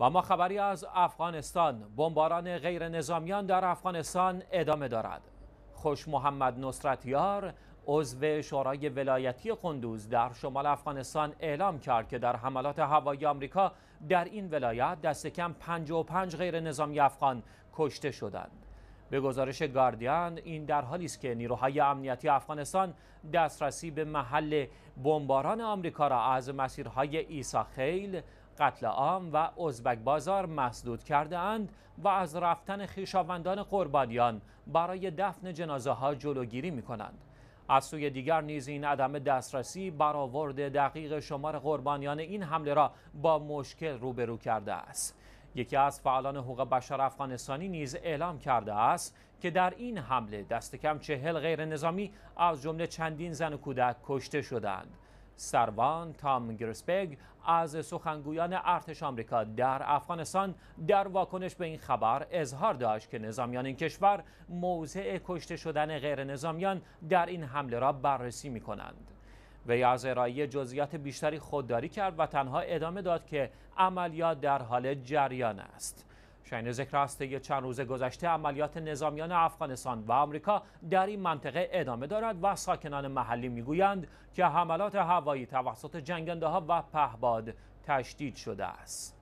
و خبری از افغانستان بمباران غیر نظامیان در افغانستان ادامه دارد خوش محمد نصرتیار عضو شورای ولایتی قندوز در شمال افغانستان اعلام کرد که در حملات هوایی آمریکا در این ولایت دست کم 55 غیر نظامی افغان کشته شدند به گزارش گاردیان، این در حالی است که نیروهای امنیتی افغانستان دسترسی به محل بمباران آمریکا را از مسیرهای ایسا خیل قتل عام و ازبک بازار مسدود کرده اند و از رفتن خیشاوندان قربانیان برای دفن جنازه ها جلوگیری می کنند. از سوی دیگر نیز این عدم دسترسی برآورد دقیق شمار قربانیان این حمله را با مشکل روبرو کرده است. یکی از فعالان حقوق بشر افغانستانی نیز اعلام کرده است که در این حمله دست کم چهل غیر نظامی از جمله چندین زن و کودک کشته شدند. سروان تام گرسپگ از سخنگویان ارتش آمریکا در افغانستان در واکنش به این خبر اظهار داشت که نظامیان این کشور موضع کشته شدن غیر نظامیان در این حمله را بررسی می کنند. وی از ارائه جزئیات بیشتری خودداری کرد و تنها ادامه داد که عملیات در حال جریان است. شاین ذکر است که چند روز گذشته عملیات نظامیان افغانستان و آمریکا در این منطقه ادامه دارد و ساکنان محلی میگویند که حملات هوایی توسط جنگنده ها و پهباد تشدید شده است.